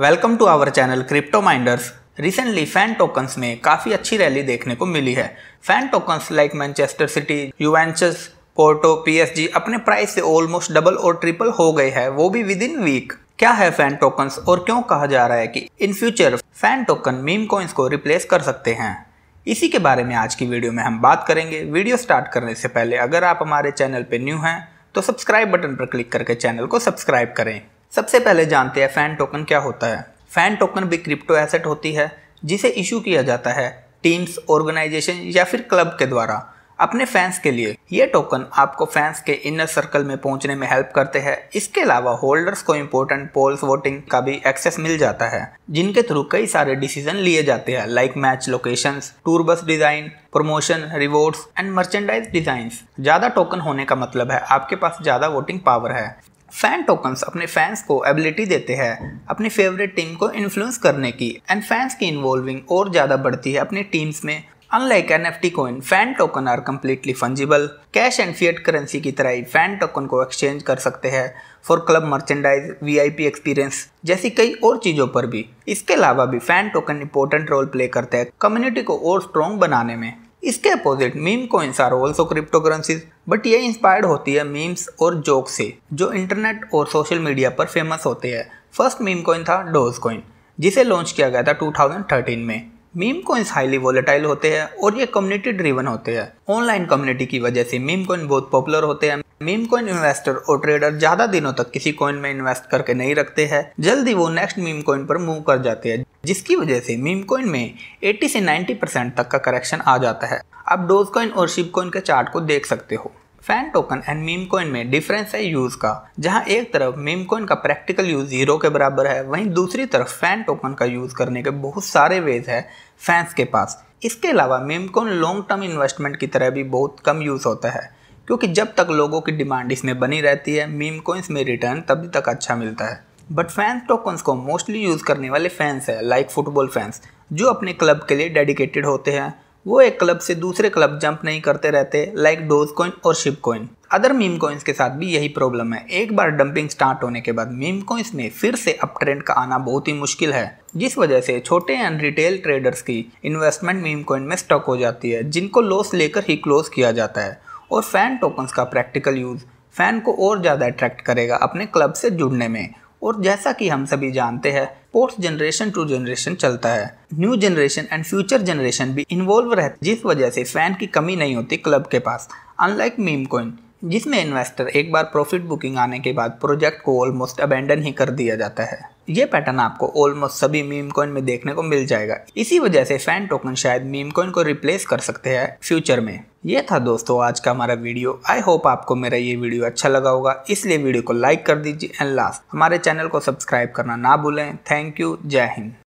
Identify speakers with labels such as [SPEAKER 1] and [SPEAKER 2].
[SPEAKER 1] welcome to our channel Crypto Minders recently fan tokens में काफ़ी अच्छी रैली देखने को मिली है fan tokens like Manchester City Juventus Porto PSG अपने प्राइस से ऑलमोस्ट डबल और ट्रिपल हो गए हैं वो भी विद इन वीक क्या है फैन टोकन्स और क्यों कहा जा रहा है कि in future fan token meme coins को रिप्लेस कर सकते हैं इसी के बारे में आज की वीडियो में हम बात करेंगे वीडियो स्टार्ट करने से पहले अगर आप हमारे चैनल पर न्यू हैं तो सब्सक्राइब बटन पर क्लिक करके चैनल को सब्सक्राइब करें सबसे पहले जानते हैं फ़ैन टोकन क्या होता है फ़ैन टोकन भी क्रिप्टो एसेट होती है जिसे इशू किया जाता है टीम्स ऑर्गेनाइजेशन या फिर क्लब के द्वारा अपने फैंस के लिए ये टोकन आपको फैंस के इनर सर्कल में पहुंचने में हेल्प करते हैं इसके अलावा होल्डर्स को इम्पोर्टेंट पोल्स वोटिंग का भी एक्सेस मिल जाता है जिनके थ्रू कई सारे डिसीजन लिए जाते हैं like match locations, tour bus design promotion rewards and merchandise design ज्यादा टोकन होने का मतलब है आपके पास ज्यादा वोटिंग पावर है फैन टोकन्स अपने फैंस को एबिलिटी देते हैं अपनी फेवरेट टीम को इन्फ्लुएंस करने की एंड फैंस की इन्वॉल्विंग और ज़्यादा बढ़ती है अपनी टीम्स में unlike N F T coin fan token are completely fungible cash and fiat currency की तरह ही फैन टोकन को एक्सचेंज कर सकते हैं for club merchandise V I P experience जैसी कई और चीज़ों पर भी इसके अलावा भी fan token important role play करते हैं कम्युनिटी को और स्ट्रॉन्ग बनाने में इसके opposite meme coins are also cryptocurrencies but ये इंस्पायर्ड होती है मीम्स और जोक से जो इंटरनेट और सोशल मीडिया पर फेमस होते हैं फर्स्ट मीम कॉइन था डोज कॉइन जिसे लॉन्च किया गया था 2013 में मीम कॉइन्स हाईली वोलेटाइल होते हैं और ये कम्युनिटी ड्रिवन होते हैं ऑनलाइन कम्युनिटी की वजह से मीम कॉइन बहुत पॉपुलर होते हैं मीम कॉइन इन्वेस्टर और ट्रेडर ज्यादा दिनों तक किसी कॉइन में इन्वेस्ट करके नहीं रखते हैं जल्दी वो नेक्स्ट मीम कॉइन पर मूव कर जाते हैं जिसकी वजह से मीम कॉइन में 80 से 90 परसेंट तक का करेक्शन आ जाता है आप डोज कॉइन और शिप कॉइन के चार्ट को देख सकते हो fan token and meme coin में डिफरेंस है यूज़ का जहां एक तरफ मीम कोइन का प्रैक्टिकल यूज़ जीरो के बराबर है वहीं दूसरी तरफ फैन टोकन का यूज़ करने के बहुत सारे वेज है फैंस के पास इसके अलावा meme coin long term investment की तरह भी बहुत कम यूज़ होता है क्योंकि जब तक लोगों की डिमांड इसमें बनी रहती है मीम कोइंस में रिटर्न तभी तक अच्छा मिलता है बट फैंस टोकन्स को मोस्टली यूज़ करने वाले फैंस है लाइक फुटबॉल फैंस जो अपने क्लब के लिए डेडिकेटेड होते हैं वो एक क्लब से दूसरे क्लब जंप नहीं करते रहते लाइक डोज कॉइन और Shib coin other meme coins के साथ भी यही प्रॉब्लम है एक बार डंपिंग स्टार्ट होने के बाद मीम कॉइन्स में फिर से अप ट्रेंड का आना बहुत ही मुश्किल है जिस वजह से छोटे एंड रिटेल ट्रेडर्स की इन्वेस्टमेंट मीम कॉइन में स्टॉक हो जाती है जिनको लॉस लेकर ही क्लोज किया जाता है और फैन टोकन्स का प्रैक्टिकल यूज़ फैन को और ज़्यादा अट्रैक्ट करेगा अपने क्लब से जुड़ने में और जैसा कि हम सभी जानते हैं स्पोर्ट्स जनरेशन टू जनरेशन चलता है new generation and future generation भी इन्वॉल्व रहती जिस वजह से फैन की कमी नहीं होती क्लब के पास अनलाइक मीम कोइन जिसमें इन्वेस्टर एक बार प्रॉफिट बुकिंग आने के बाद प्रोजेक्ट को ऑलमोस्ट अबेंडन ही कर दिया जाता है ये पैटर्न आपको ऑलमोस्ट सभी मीम कॉइन में देखने को मिल जाएगा इसी वजह से फैन टोकन शायद मीम कॉइन को रिप्लेस कर सकते हैं फ्यूचर में ये था दोस्तों आज का हमारा वीडियो आई होप आपको मेरा ये वीडियो अच्छा लगा होगा इसलिए वीडियो को लाइक कर दीजिए एंड लास्ट हमारे चैनल को सब्सक्राइब करना ना भूलें थैंक यू जय हिंद